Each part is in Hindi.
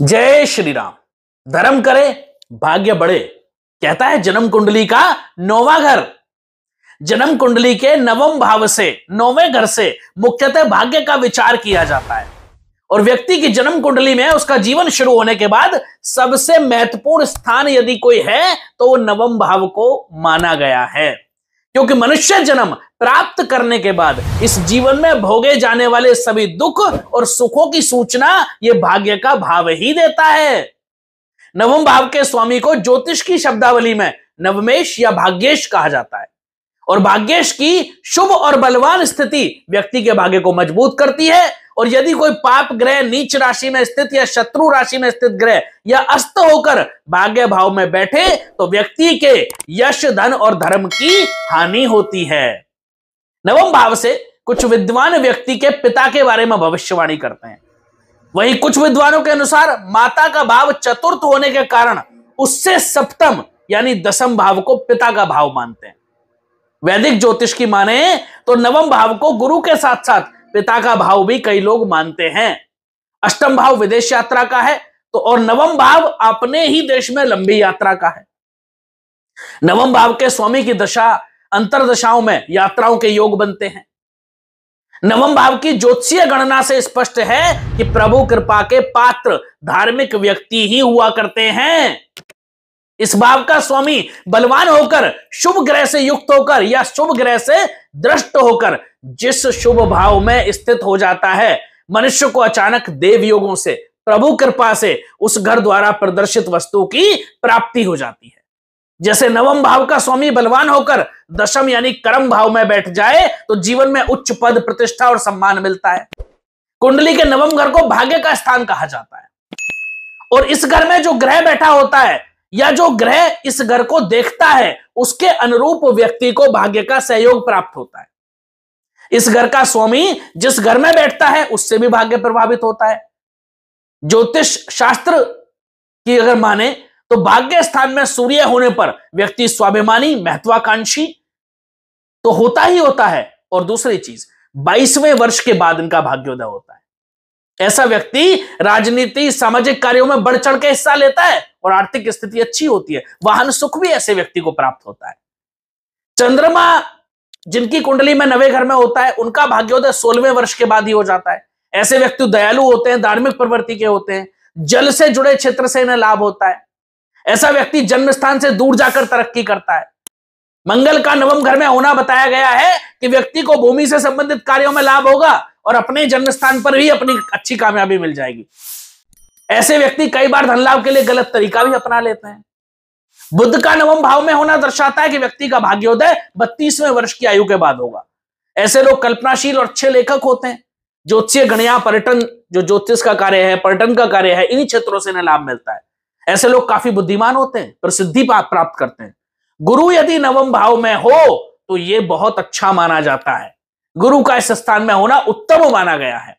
जय श्री राम धर्म करे भाग्य बढ़े कहता है जन्म कुंडली का नोवा घर जन्म कुंडली के नवम भाव से नौवे घर से मुख्यतः भाग्य का विचार किया जाता है और व्यक्ति की जन्म कुंडली में उसका जीवन शुरू होने के बाद सबसे महत्वपूर्ण स्थान यदि कोई है तो वो नवम भाव को माना गया है क्योंकि मनुष्य जन्म प्राप्त करने के बाद इस जीवन में भोगे जाने वाले सभी दुख और सुखों की सूचना ये भाग्य का भाव ही देता है नवम भाव के स्वामी को ज्योतिष की शब्दावली में नवमेश या भाग्येश कहा जाता है और भाग्येश की शुभ और बलवान स्थिति व्यक्ति के भाग्य को मजबूत करती है और यदि कोई पाप ग्रह नीच राशि में स्थित या शत्रु राशि में स्थित ग्रह या अस्त होकर भाग्य भाव में बैठे तो व्यक्ति के यश धन और धर्म की हानि होती है नवम भाव से कुछ विद्वान व्यक्ति के पिता के बारे में भविष्यवाणी करते हैं वहीं कुछ विद्वानों के अनुसार माता का भाव चतुर्थ होने के कारण उससे सप्तम यानी दसम भाव को पिता का भाव मानते हैं वैदिक ज्योतिष की माने तो नवम भाव को गुरु के साथ साथ पिता का भाव भी कई लोग मानते हैं अष्टम भाव विदेश यात्रा का है तो और नवम भाव अपने ही देश में लंबी यात्रा का है नवम भाव के स्वामी की दशा अंतर दशाओं में यात्राओं के योग बनते हैं नवम भाव की ज्योतिषीय गणना से स्पष्ट है कि प्रभु कृपा के पात्र धार्मिक व्यक्ति ही हुआ करते हैं इस भाव का स्वामी बलवान होकर शुभ ग्रह से युक्त होकर या शुभ ग्रह से दृष्ट होकर जिस शुभ भाव में स्थित हो जाता है मनुष्य को अचानक देव योगों से प्रभु कृपा से उस घर द्वारा प्रदर्शित वस्तु की प्राप्ति हो जाती है जैसे नवम भाव का स्वामी बलवान होकर दशम यानी कर्म भाव में बैठ जाए तो जीवन में उच्च पद प्रतिष्ठा और सम्मान मिलता है कुंडली के नवम घर को भाग्य का स्थान कहा जाता है और इस घर में जो ग्रह बैठा होता है या जो ग्रह इस घर को देखता है उसके अनुरूप व्यक्ति को भाग्य का सहयोग प्राप्त होता है इस घर का स्वामी जिस घर में बैठता है उससे भी भाग्य प्रभावित होता है ज्योतिष शास्त्र की अगर माने तो भाग्य स्थान में सूर्य होने पर व्यक्ति स्वाभिमानी महत्वाकांक्षी तो होता ही होता है और दूसरी चीज बाईसवें वर्ष के बाद इनका भाग्योदय होता है ऐसा व्यक्ति राजनीति सामाजिक कार्यों में बढ़ चढ़ के हिस्सा लेता है और आर्थिक स्थिति अच्छी होती है वाहन सुख भी ऐसे व्यक्ति को प्राप्त होता है चंद्रमा जिनकी कुंडली में नवे घर में होता है उनका भाग्योदय सोलहवें वर्ष के बाद ही हो जाता है ऐसे व्यक्ति दयालु होते हैं धार्मिक प्रवृत्ति के होते हैं जल से जुड़े क्षेत्र से इन्हें लाभ होता है ऐसा व्यक्ति जन्म स्थान से दूर जाकर तरक्की करता है मंगल का नवम घर में होना बताया गया है कि व्यक्ति को भूमि से संबंधित कार्यों में लाभ होगा और अपने जन्म स्थान पर भी अपनी अच्छी कामयाबी मिल जाएगी ऐसे व्यक्ति कई बार धन लाभ के लिए गलत तरीका भी अपना लेते हैं बुद्ध का नवम भाव में होना दर्शाता है कि व्यक्ति का भाग्योदय बत्तीसवें वर्ष की आयु के बाद होगा ऐसे लोग कल्पनाशील और अच्छे लेखक होते हैं ज्योतिष गणिया पर्यटन जो ज्योतिष का कार्य है पर्यटन का कार्य है इन्हीं क्षेत्रों से इन्हें लाभ मिलता है ऐसे लोग काफी बुद्धिमान होते हैं प्रसिद्धि प्राप्त करते हैं गुरु यदि नवम भाव में हो तो ये बहुत अच्छा माना जाता है गुरु का इस स्थान में होना उत्तम माना गया है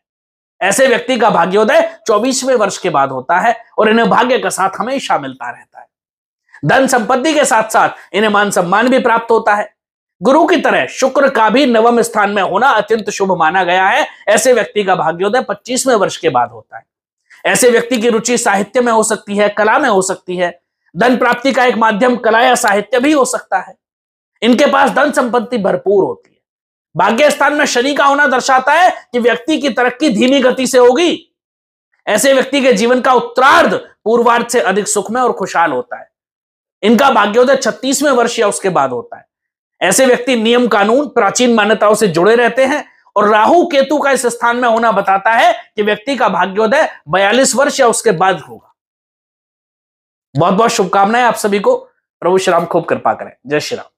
ऐसे व्यक्ति का भाग्योदय चौबीसवें वर्ष के बाद होता है और इन्हें भाग्य का साथ हमेशा मिलता रहता है धन संपत्ति के साथ साथ इन्हें मान सम्मान भी प्राप्त होता है गुरु की तरह शुक्र का भी नवम स्थान में होना अत्यंत शुभ माना गया है ऐसे व्यक्ति का भाग्योदय पच्चीसवें वर्ष के बाद होता है ऐसे व्यक्ति की रुचि साहित्य में हो सकती है कला में हो सकती है धन प्राप्ति का एक माध्यम कला या साहित्य भी हो सकता है इनके पास धन संपत्ति भरपूर होती है भाग्य स्थान में शनि का होना दर्शाता है कि व्यक्ति की तरक्की धीमी गति से होगी ऐसे व्यक्ति के जीवन का उत्तरार्ध पूर्वार्ध से अधिक सुखमय और खुशहाल होता है इनका भाग्योदय छत्तीसवें वर्ष या उसके बाद होता है ऐसे व्यक्ति नियम कानून प्राचीन मान्यताओं से जुड़े रहते हैं और राहु केतु का इस स्थान में होना बताता है कि व्यक्ति का भाग्योदय बयालीस वर्ष या उसके बाद होगा बहुत बहुत शुभकामनाएं आप सभी को प्रभु श्री राम खूब कृपा करें जय श्री राम